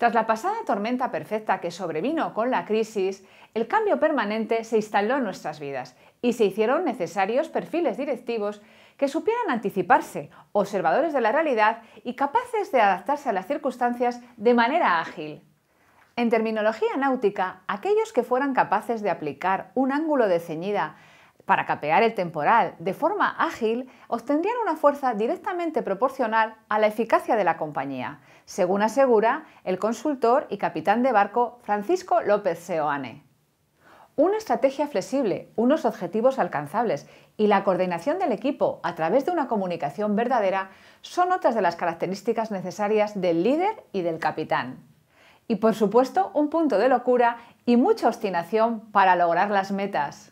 Tras la pasada tormenta perfecta que sobrevino con la crisis, el cambio permanente se instaló en nuestras vidas y se hicieron necesarios perfiles directivos que supieran anticiparse, observadores de la realidad y capaces de adaptarse a las circunstancias de manera ágil. En terminología náutica, aquellos que fueran capaces de aplicar un ángulo de ceñida para capear el temporal de forma ágil, obtendrían una fuerza directamente proporcional a la eficacia de la compañía, según asegura el consultor y capitán de barco Francisco López Seoane. Una estrategia flexible, unos objetivos alcanzables y la coordinación del equipo a través de una comunicación verdadera son otras de las características necesarias del líder y del capitán. Y por supuesto, un punto de locura y mucha obstinación para lograr las metas.